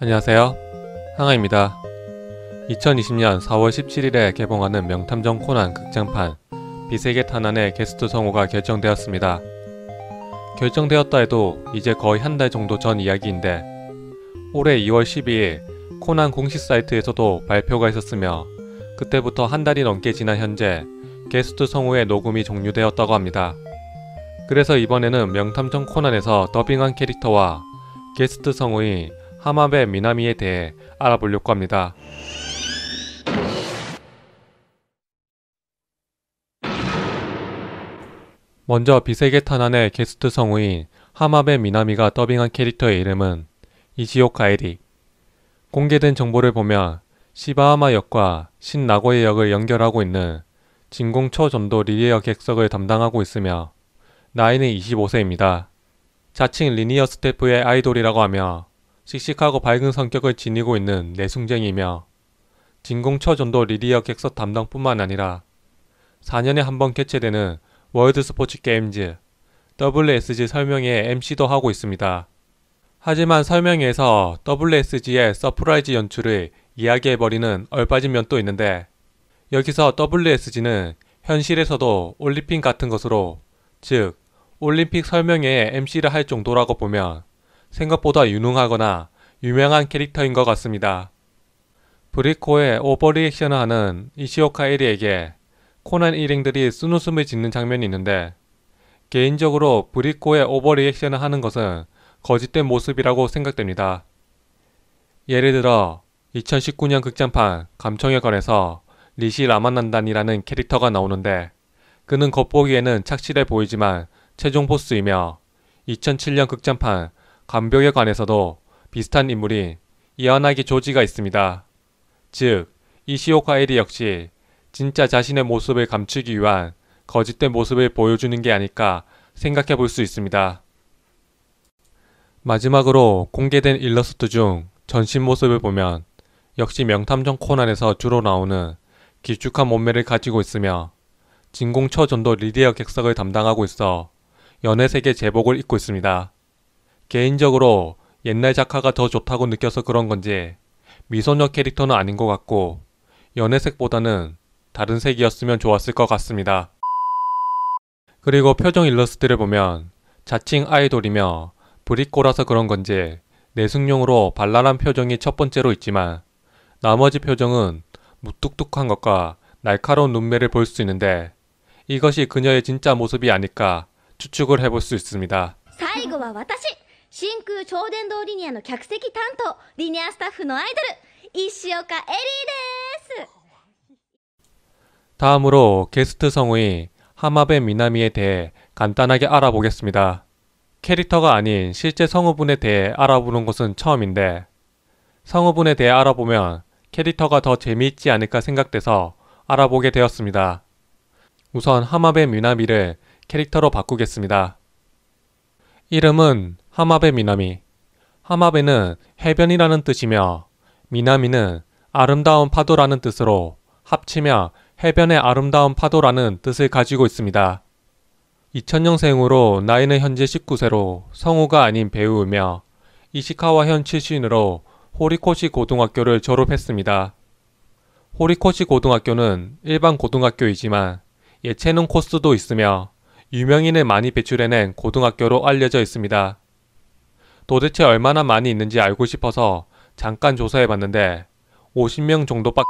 안녕하세요. 항아입니다. 2020년 4월 17일에 개봉하는 명탐정 코난 극장판 비세계 탄환의 게스트 성우가 결정되었습니다. 결정되었다 해도 이제 거의 한 달 정도 전 이야기인데 올해 2월 12일 코난 공식 사이트에서도 발표가 있었으며 그때부터 한 달이 넘게 지난 현재 게스트 성우의 녹음이 종료되었다고 합니다. 그래서 이번에는 명탐정 코난에서 더빙한 캐릭터와 게스트 성우인 하마베 미나미에 대해 알아보려고 합니다. 먼저 비세계 탄환의 게스트 성우인 하마베 미나미가 더빙한 캐릭터의 이름은 이지오 가에리. 공개된 정보를 보면 시바하마 역과 신나고의 역을 연결하고 있는 진공 초전도 리리어 객석을 담당하고 있으며 나이는 25세입니다. 자칭 리니어 스태프의 아이돌이라고 하며 씩씩하고 밝은 성격을 지니고 있는 내숭쟁이며 진공처전도 리디어 객석 담당뿐만 아니라 4년에 한 번 개최되는 월드 스포츠 게임즈 WSG 설명회 MC도 하고 있습니다. 하지만 설명회에서 WSG의 서프라이즈 연출을 이야기해버리는 얼빠진 면도 있는데 여기서 WSG는 현실에서도 올림픽 같은 것으로 즉 올림픽 설명회의 MC를 할 정도라고 보면 생각보다 유능하거나 유명한 캐릭터인 것 같습니다. 브리코의 오버리액션을 하는 이시오카 에리에게 코난 일행들이 쓴웃음을 짓는 장면이 있는데 개인적으로 브리코의 오버리액션을 하는 것은 거짓된 모습이라고 생각됩니다. 예를 들어 2019년 극장판 감청에관해서 리시 라만난단이라는 캐릭터가 나오는데 그는 겉보기에는 착실해 보이지만 최종 보스이며 2007년 극장판 간병에 관해서도 비슷한 인물이이아하기 조지가 있습니다. 즉, 이시오카 엘이 역시 진짜 자신의 모습을 감추기 위한 거짓된 모습을 보여주는 게 아닐까 생각해 볼 수 있습니다. 마지막으로 공개된 일러스트 중 전신 모습을 보면 역시 명탐정 코난에서 주로 나오는 길쭉한 몸매를 가지고 있으며 진공처 전도 리디어 객석을 담당하고 있어 연애세계 제복을 입고 있습니다. 개인적으로 옛날 작화가 더 좋다고 느껴서 그런 건지 미소녀 캐릭터는 아닌 것 같고 연애색보다는 다른 색이었으면 좋았을 것 같습니다. 그리고 표정 일러스트를 보면 자칭 아이돌이며 브리꼬라서 그런 건지 내숭용으로 발랄한 표정이 첫 번째로 있지만 나머지 표정은 무뚝뚝한 것과 날카로운 눈매를 볼 수 있는데 이것이 그녀의 진짜 모습이 아닐까 추측을 해볼 수 있습니다. 真空超電導リニアの客席担当、リニアスタッフのアイドル、石岡エリーです。 다음으로 게스트 성우의 하마베 미나미에 대해 간단하게 알아보겠습니다. 캐릭터가 아닌 실제 성우분에 대해 알아보는 것은 처음인데 성우분에 대해 알아보면 캐릭터가 더 재미있지 않을까 생각돼서 알아보게 되었습니다. 우선 하마베 미나미를 캐릭터로 바꾸겠습니다. 이름은 하마베 미나미 하마베는 해변이라는 뜻이며 미나미는 아름다운 파도라는 뜻으로 합치며 해변의 아름다운 파도라는 뜻을 가지고 있습니다. 2000년생으로 나이는 현재 19세로 성우가 아닌 배우이며 이시카와현 출신으로 호리코시 고등학교를 졸업했습니다. 호리코시 고등학교는 일반 고등학교이지만 예체능 코스도 있으며 유명인을 많이 배출해낸 고등학교로 알려져 있습니다. 도대체 얼마나 많이 있는지 알고 싶어서 잠깐 조사해봤는데 50명 정도밖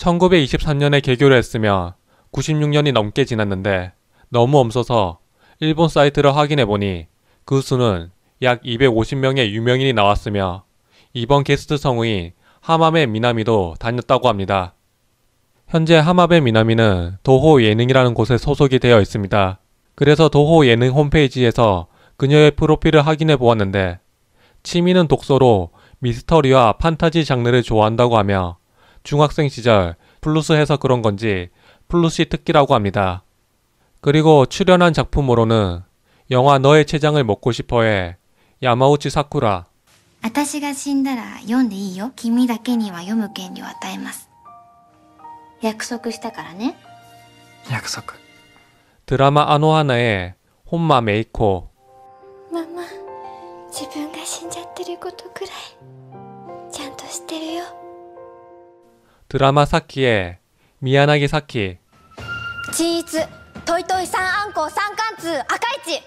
1923년에 개교를 했으며 96년이 넘게 지났는데 너무 없어서 일본 사이트를 확인해보니 그 수는 약 250명의 유명인이 나왔으며 이번 게스트 성우인 하마베 미나미도 다녔다고 합니다. 현재 하마베 미나미는 도호 예능이라는 곳에 소속이 되어 있습니다. 그래서 도호 예능 홈페이지에서 그녀의 프로필을 확인해 보았는데 취미는 독서로 미스터리와 판타지 장르를 좋아한다고 하며 중학생 시절 플루스해서 그런 건지 플루시 특기라고 합니다. 그리고 출연한 작품으로는 영화 너의 췌장을 먹고 싶어의 야마우치 사쿠라 私が死んだら読んでいいよ君だけには読む権利を与えます約束したからね約束 드라마 아노하나의 혼마 메이코 自分が死んじゃってることくらいちゃんと知ってるよドラマさっきへ宮柳さっき鎮一トイトイ三安行三貫通赤市リンシ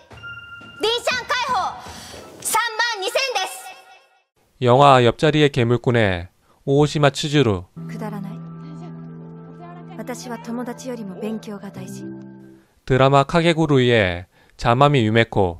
ャン解放三万二千です영화옆자리의괴물꾼의오시마치즈くだらない私は友達よりも勉強が大事ドラマカゲ구루의자마미유메코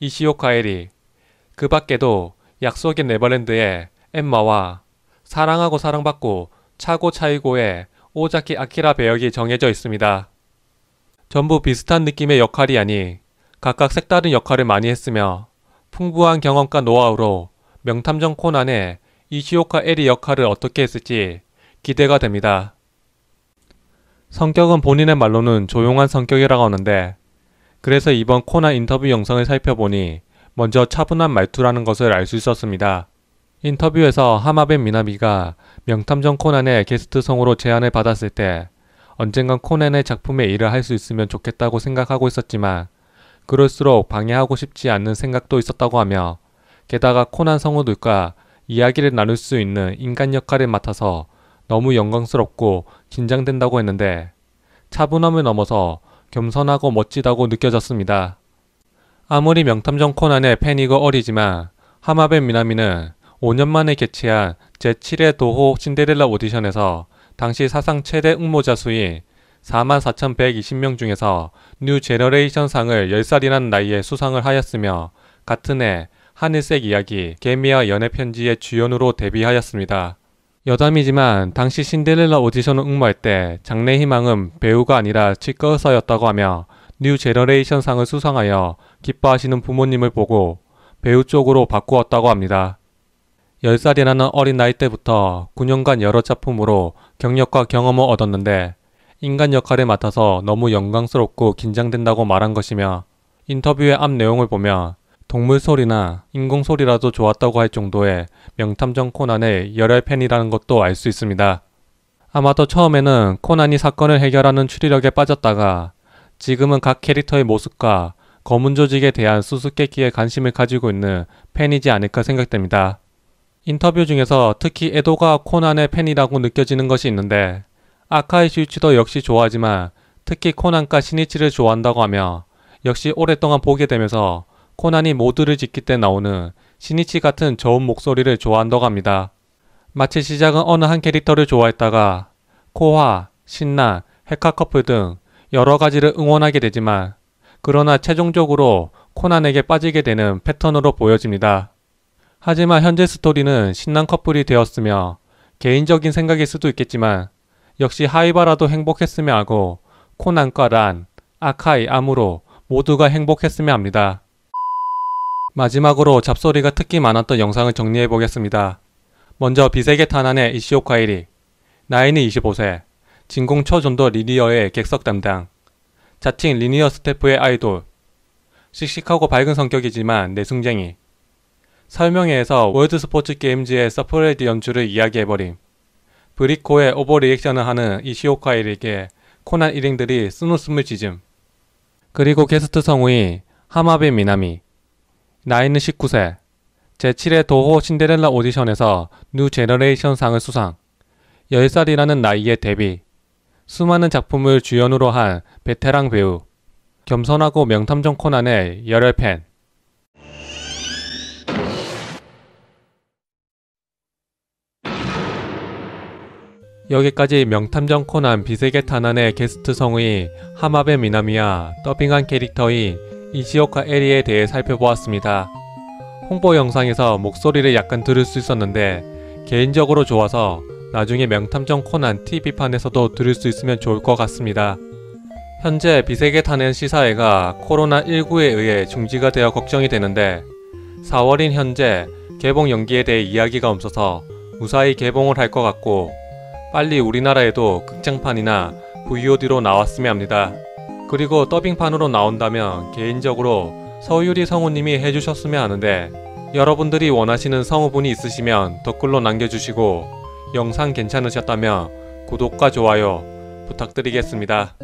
이시오카에리그 밖에도 약속인 네버랜드의 엠마와 사랑하고 사랑받고 차고 차이고의 오자키 아키라 배역이 정해져 있습니다. 전부 비슷한 느낌의 역할이 아니 각각 색다른 역할을 많이 했으며 풍부한 경험과 노하우로 명탐정 코난의 이시오카 에리 역할을 어떻게 했을지 기대가 됩니다. 성격은 본인의 말로는 조용한 성격이라고 하는데 그래서 이번 코난 인터뷰 영상을 살펴보니 먼저 차분한 말투라는 것을 알 수 있었습니다. 인터뷰에서 하마벤 미나비가 명탐정 코난의 게스트성으로 제안을 받았을 때 언젠간 코난의 작품에 일을 할 수 있으면 좋겠다고 생각하고 있었지만 그럴수록 방해하고 싶지 않는 생각도 있었다고 하며 게다가 코난 성우들과 이야기를 나눌 수 있는 인간 역할을 맡아서 너무 영광스럽고 긴장된다고 했는데 차분함을 넘어서 겸손하고 멋지다고 느껴졌습니다. 아무리 명탐정 코난의 팬이고 어리지만 하마베 미나미는 5년 만에 개최한 제7회 도호 신데렐라 오디션에서 당시 사상 최대 응모자 수인 44,120명 중에서 뉴 제너레이션 상을 1 0살이란 나이에 수상을 하였으며 같은 해한일색 이야기 개미와 연애편지의 주연으로 데뷔하였습니다. 여담이지만 당시 신데렐라 오디션을 응모할 때 장래 희망은 배우가 아니라 치과의사였다고 하며 뉴 제너레이션 상을 수상하여 기뻐하시는 부모님을 보고 배우 쪽으로 바꾸었다고 합니다. 10살이라는 어린 나이 때부터 9년간 여러 작품으로 경력과 경험을 얻었는데 인간 역할을 맡아서 너무 영광스럽고 긴장된다고 말한 것이며 인터뷰의 앞 내용을 보면 동물 소리나 인공 소리라도 좋았다고 할 정도의 명탐정 코난의 열혈 팬이라는 것도 알 수 있습니다. 아마도 처음에는 코난이 사건을 해결하는 추리력에 빠졌다가 지금은 각 캐릭터의 모습과 검은 조직에 대한 수수께끼에 관심을 가지고 있는 팬이지 않을까 생각됩니다. 인터뷰 중에서 특히 에도가 코난의 팬이라고 느껴지는 것이 있는데 아카이 슈이치도 역시 좋아하지만 특히 코난과 신이치를 좋아한다고 하며 역시 오랫동안 보게 되면서 코난이 모두를 지킬 때 나오는 신이치 같은 저음 목소리를 좋아한다고 합니다. 마치 시작은 어느 한 캐릭터를 좋아했다가 코화, 신나, 헤카 커플 등 여러 가지를 응원하게 되지만 그러나 최종적으로 코난에게 빠지게 되는 패턴으로 보여집니다. 하지만 현재 스토리는 신난 커플이 되었으며 개인적인 생각일 수도 있겠지만 역시 하이바라도 행복했으며 하고 코난과 란, 아카이, 아무로 모두가 행복했으며 합니다. 마지막으로 잡소리가 특히 많았던 영상을 정리해 보겠습니다. 먼저 비세계 탄환의 이시오카이리 나이는 25세 진공 초전도 리니어의 객석 담당 자칭 리니어 스태프의 아이돌 씩씩하고 밝은 성격이지만 내숭쟁이 설명회에서 월드 스포츠 게임즈의 서프라이즈 연출을 이야기해버림 브리코의 오버리액션을 하는 이시오카이에게 코난 일행들이 쓴웃음을 짖음 그리고 게스트 성우인 하마베 미나미 나이는 19세. 제7회 도호 신데렐라 오디션에서 뉴 제너레이션 상을 수상. 10살이라는 나이에 데뷔. 수많은 작품을 주연으로 한 베테랑 배우. 겸손하고 명탐정 코난의 열혈 팬. 여기까지 명탐정 코난 비세계 탄환의 게스트 성우인 하마베 미나미와 더빙한 캐릭터인 이지오카 에리에 대해 살펴보았습니다. 홍보 영상에서 목소리를 약간 들을 수 있었는데 개인적으로 좋아서 나중에 명탐정 코난 TV판에서도 들을 수 있으면 좋을 것 같습니다. 현재 비세계 탄핵 시사회가 코로나19에 의해 중지가 되어 걱정이 되는데 4월인 현재 개봉 연기에 대해 이야기가 없어서 무사히 개봉을 할 것 같고 빨리 우리나라에도 극장판이나 VOD로 나왔으면 합니다. 그리고 더빙판으로 나온다면 개인적으로 서유리 성우님이 해주셨으면 하는데 여러분들이 원하시는 성우분이 있으시면 댓글로 남겨주시고 영상 괜찮으셨다면 구독과 좋아요 부탁드리겠습니다.